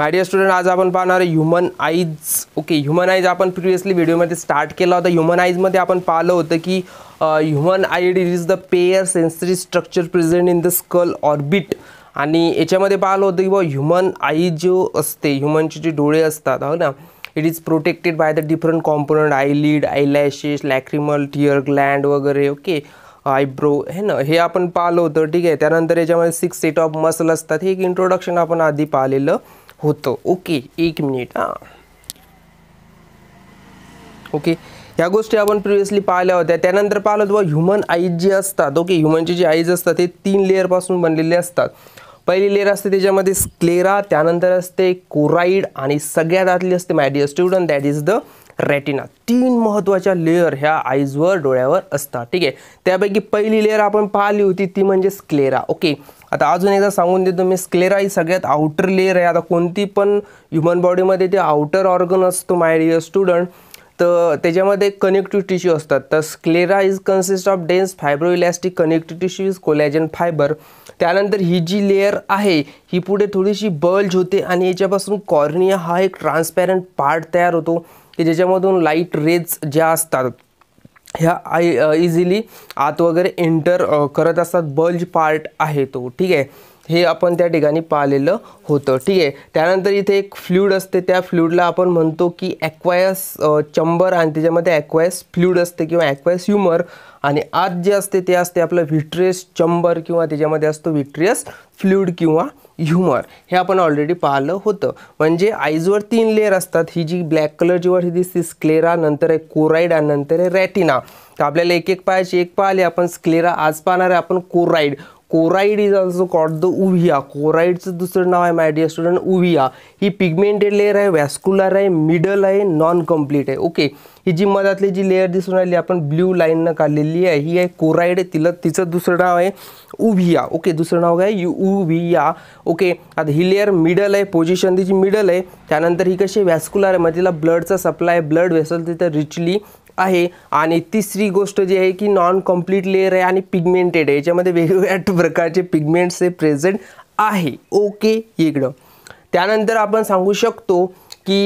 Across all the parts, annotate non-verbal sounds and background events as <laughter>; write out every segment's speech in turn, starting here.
मायडियर student आज आपण पाहणार human eyes okay human eyes आपण प्रिव्हियसली व्हिडिओमध्ये स्टार्ट केला होता ह्युमन आईजमध्ये आपण पाहिलं होतं की human eye is the pair sensory structure present in the skull orbit आणि याच्यामध्ये पाहिलं होतं की बाबा ह्युमन आई जो असते ह्युमनचे जे डोळे असतात हो ना it is protected by the different component eyelid eyelashes lacrimal tear gland वगैरे ओके आयब्रो हे ना हे आपण पाहिलं होतं ठीक आहे त्यानंतर याच्यामध्ये सिक्स सेट ऑफ मसल असतात हे एक इंट्रोडक्शन आपण आधी पाहिलेलं होतं ओके एक मिनिट हां ओके ह्या गोष्टी आपण प्रिव्हियसली पाहिल्या होत्या त्यानंतर पाहिलं होतं ह्युमन आईज जे असतात ओके ह्युमनची जी आईज असतात ते तीन लेअरपासून बनलेले असतात पहिली लेअर असते त्याच्यामध्ये स्क्लेरा त्यानंतर असते कोराईड आणि सगळ्यात आतली असते my dear student that is the retina तीन महत्त्वाच्या लेअर ह्या आईजवर डोळ्यावर असतात ठीक आहे त्यापैकी पहिली लेअर आपण पाहिली होती ती म्हणजे स्क्लेरा ओके आता अजून एकदा सांगून देतो मी स्क्लेरा ही सगळ्यात आउटर लेअर आहे आता कोणती पण ह्युमन बॉडीमध्ये ते आउटर ऑर्गन असतो माय डिअर स्टुडंट तर त्याच्यामध्ये कनेक्टिव्ह टिश्यू असतात तर sclera is consist of dense fibro elastic connective tissue is collagen fibre त्यानंतर ही जी लेअर आहे ही पुढे थोडीशी बल्ज होते आणि याच्यापासून कॉर्निया हा एक ट्रान्सपॅरंट पार्ट तयार होतो की ज्याच्यामधून लाईट रेज ज्या असतात ह्या आय इझिली आत वगैरे एंटर करत असतात बल्ज पार्ट आहे तो ठीक आहे हे आपण त्या ठिकाणी पाहिलेलं होतं ठीक आहे त्यानंतर इथे एक फ्ल्यूड असते त्या फ्ल्यूडला आपण म्हणतो की ॲक्वायस चंबर आणि त्याच्यामध्ये ॲक्वायस फ्ल्यूड असते किंवा ॲक्वायस ह्युमर आणि आत जे असते ते असते आपलं व्हिट्रियस चंबर किंवा त्याच्यामध्ये असतो व्हिट्रियस फ्ल्यूड किंवा ह्युमर हे आपण ऑलरेडी पाहिलं होतं म्हणजे आईजवर तीन लेअर असतात ही जी ब्लॅक कलरची वर ही दिसते स्क्लेरा नंतर आहे कोराईड आणि नंतर आहे रॅटिना तर आपल्याला एक एक पायाची एक पाहिली आपण स्क्लेरा आज पाहणार आहे आपण choroid choroid is also called the uvea कोराईडचं दुसरं नाव आहे माय डिअर स्टुडंट उव्हिया ही पिगमेंटेड लेअर आहे वॅस्कुलर आहे मिडल आहे नॉन कम्प्लीट आहे ओके ही जी मधातली जी लेअर दिसून राहिली आपण ब्ल्यू लाईननं काढलेली आहे ही आहे कोराईड तिला तिचं दुसरं नाव आहे उव्हिया ओके दुसरं नाव काय यू ओके आता ही लेअर मिडल आहे पोझिशन तिची मिडल आहे त्यानंतर ही कशी वॅस्कुलर आहे मग तिला ब्लडचा सप्लाय ब्लड वेसल तिथं रिचली आहे आणि तिसरी गोष्ट जी आहे की नॉन कम्प्लीट लेअर आहे आणि पिगमेंटेड आहे याच्यामध्ये वेगवेगळ्या <laughs> प्रकारचे पिगमेंट्स हे प्रेझेंट आहे ओके इकडं त्यानंतर आपण सांगू शकतो की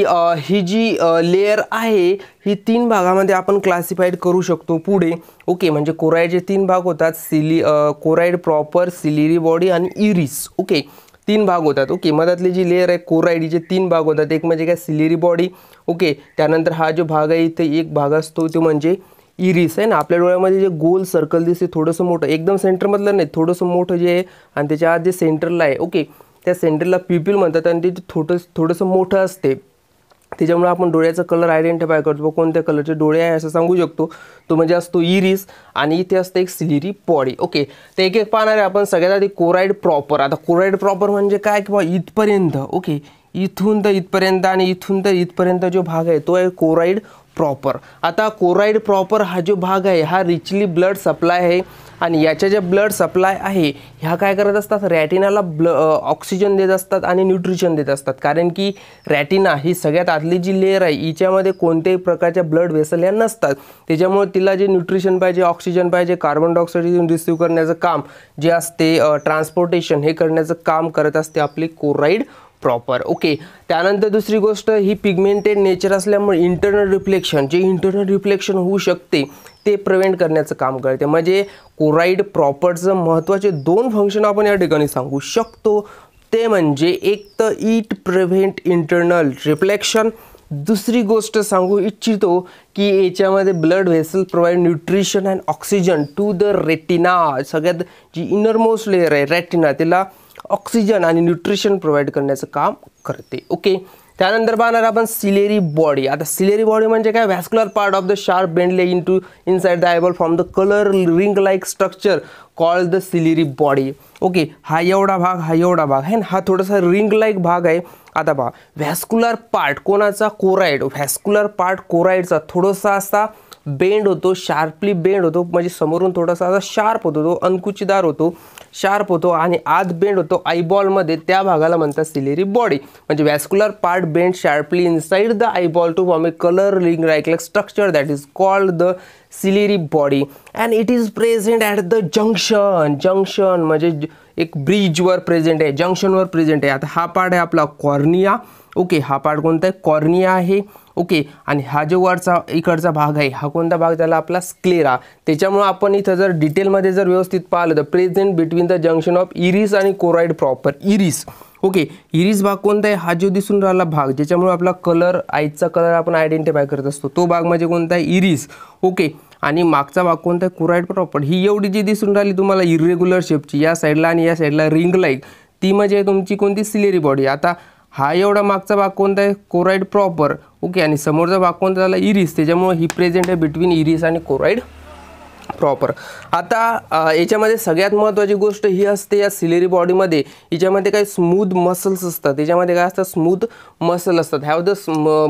ही जी लेअर आहे ही तीन भागामध्ये आपण क्लासिफाईड करू शकतो पुढे ओके म्हणजे कोरायडचे तीन भाग होतात सिली कोरायड प्रॉपर सिलिरी बॉडी आणि इरिस ओके तीन भाग होतात ओके मधातली जी लेअर आहे कोर तीन भाग होतात एक म्हणजे काय सिलेरी बॉडी ओके त्यानंतर हा जो भाग आहे इथे एक भाग असतो तो म्हणजे इरिस आहे ना आपल्या डोळ्यामध्ये जे गोल सर्कल दिसते थोडंसं मोठं एकदम सेंटरमधलं नाही थोडंसं मोठं जे आहे आणि त्याच्या आत जे सेंटरला आहे ओके त्या सेंटरला पिपील म्हणतात आणि ते थोडं थोडंसं मोठं असते त्याच्यामुळे आपण डोळ्याचा कलर आयडेंटिफाय करतो कोणत्या कलरचे डोळे आहे असं सांगू शकतो तो म्हणजे असतो इरिस आणि इथे असतं एक सिलिरी पॉडी ओके तर एक एक पाहणार आहे आपण सगळ्यात आधी कोराईड प्रॉपर आता कोराईड प्रॉपर म्हणजे काय किंवा इथपर्यंत ओके इथून तर इथपर्यंत आणि इथून तर इथपर्यंत जो भाग आहे तो आहे कोराईड प्रॉपर आता कोराईड प्रॉपर हा जो भाग आहे हा रिचली ब्लड सप्लाय आहे आणि याच्या ज्या ब्लड सप्लाय आहे ह्या काय करत असतात रॅटिनाला ब्ल ऑक्सिजन देत असतात आणि न्यूट्रिशन देत असतात कारण की रॅटिना ही सगळ्यात आतली जी लेअर आहे हिच्यामध्ये कोणत्याही प्रकारच्या ब्लड वेसल या नसतात त्याच्यामुळे तिला जे न्यूट्रिशन पाहिजे ऑक्सिजन पाहिजे कार्बन डायऑक्साईड रिसिव्ह करण्याचं काम जे असते ट्रान्सपोर्टेशन हे करण्याचं काम करत असते आपली कोराईड प्रॉपर ओके त्यानंतर दुसरी गोष्ट ही पिगमेंटेड नेचर असल्यामुळे इंटरनल रिफ्लेक्शन जे इंटरनल रिफ्लेक्शन होऊ शकते ते प्रिव्हेंट करण्याचं काम करते म्हणजे कोराईड प्रॉपरचं महत्त्वाचे दोन फंक्शन आपण या ठिकाणी सांगू शकतो ते म्हणजे एक तर इट प्रिव्हेंट इंटरनल रिफ्लेक्शन दुसरी गोष्ट सांगू इच्छितो की याच्यामध्ये blood vessel provide nutrition and oxygen to the retina सगळ्यात जी इनरमोस्ट लेअर आहे रेटिना तिला ऑक्सिजन आणि न्यूट्रिशन प्रोव्हाइड करण्याचं काम करते ओके त्यानंतर पाहणार आपण सिलेरी बॉडी आता सिलेरी बॉडी म्हणजे काय vascular part of the sharp bend into inside the eyeball from the colour ring like structure call the ciliary body okay हा एवढा भाग हा एवढा भाग आहे हा थोडासा रिंग लाईक भाग आहे आता पहा व्हॅस्क्युलर पार्ट कोणाचा कोराईड व्हॅस्क्युलर पार्ट कोराईडचा थोडासा असा बेंड होतो शार्पली बेंड होतो म्हणजे समोरून थोडासा असा शार्प होतो तो अंकुचीदार होतो शार्प होतो आणि आत बेंड होतो आयबॉलमध्ये त्या भागाला म्हणतात सिलेरी बॉडी म्हणजे vascular part bend sharply inside the eyeball to form a colour ring like structure that is called the ciliary body and it is present at the junction junction म्हणजे एक ब्रिजवर present आहे जंक्शनवर present आहे आता हा part आहे आपला cornea okay हा पार्ट कोणता आहे कॉर्निया आहे ओके आणि हा जो वरचा इकडचा भाग आहे हा कोणता भाग झाला आपला स्क्लेरा त्याच्यामुळं आपण इथं जर डिटेलमध्ये जर व्यवस्थित पाहिलं तर present between the junction of iris आणि choroid proper iris okay iris भाग कोणता आहे हा जो दिसून राहिला भाग ज्याच्यामुळे आपला कलर आईचा कलर आपण आयडेंटिफाय करत असतो तो भाग म्हणजे कोणता आहे इरिस ओके आणि मागचा भाग कोणता आहे कुराईड प्रॉपर ही एवढी जी दिसून राहिली तुम्हाला इरेग्युलर शेपची या साईडला आणि या साईडला रिंग लाईक ती म्हणजे तुमची कोणती सिलेरी बॉडी आता हा एवढा मागचा भाग कोणता आहे कोराईड प्रॉपर ओके आणि समोरचा भाग कोणता झाला इरिस त्याच्यामुळे ही प्रेझेंट आहे बिटवीन इरिस आणि कोराईड प्रॉपर आता याच्यामध्ये सगळ्यात महत्त्वाची गोष्ट ही असते या सिलेरी बॉडीमध्ये याच्यामध्ये काही स्मूथ मसल्स असतात याच्यामध्ये काय असतात स्मूथ मसल असतात have the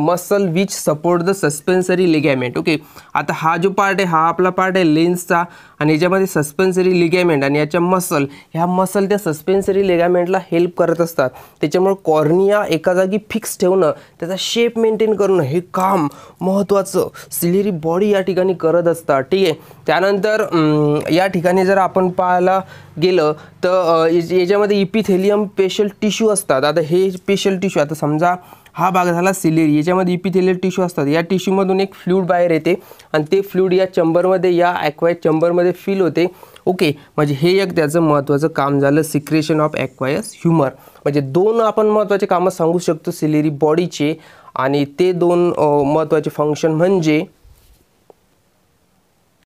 muscle which support the suspensory ligament okay आता हा जो पार्ट आहे हा आपला पार्ट आहे लेन्सचा आणि याच्यामध्ये सस्पेन्सरी लिगॅमेंट आणि याच्या मसल ह्या मसल त्या सस्पेन्सरी लिगॅमेंटला हेल्प करत असतात त्याच्यामुळे कॉर्निया एका जागी फिक्स ठेवणं त्याचा शेप मेंटेन करणं हे काम महत्त्वाचं सिलेरी बॉडी या ठिकाणी करत असतात ठीक आहे त्या त्यानंतर या ठिकाणी जर आपण पाहायला गेलं तर याच्यामध्ये इपिथेलियम पेशल टिश्यू असतात आता हे पेशल टिश्यू आता समजा हा भाग झाला सिलेरी याच्यामध्ये इपिथेलियल टिश्यू असतात या टिश्यूमधून एक फ्लूड बाहेर येते आणि ते फ्लूड या चंबरमध्ये या ॲक्वाय चंबरमध्ये फील होते ओके म्हणजे हे एक त्याचं महत्त्वाचं काम झालं सिक्रेशन ऑफ ॲक्वायस ह्युमर म्हणजे दोन आपण महत्त्वाचे कामं सांगू शकतो सिलेरी बॉडीचे आणि ते दोन महत्त्वाचे फंक्शन म्हणजे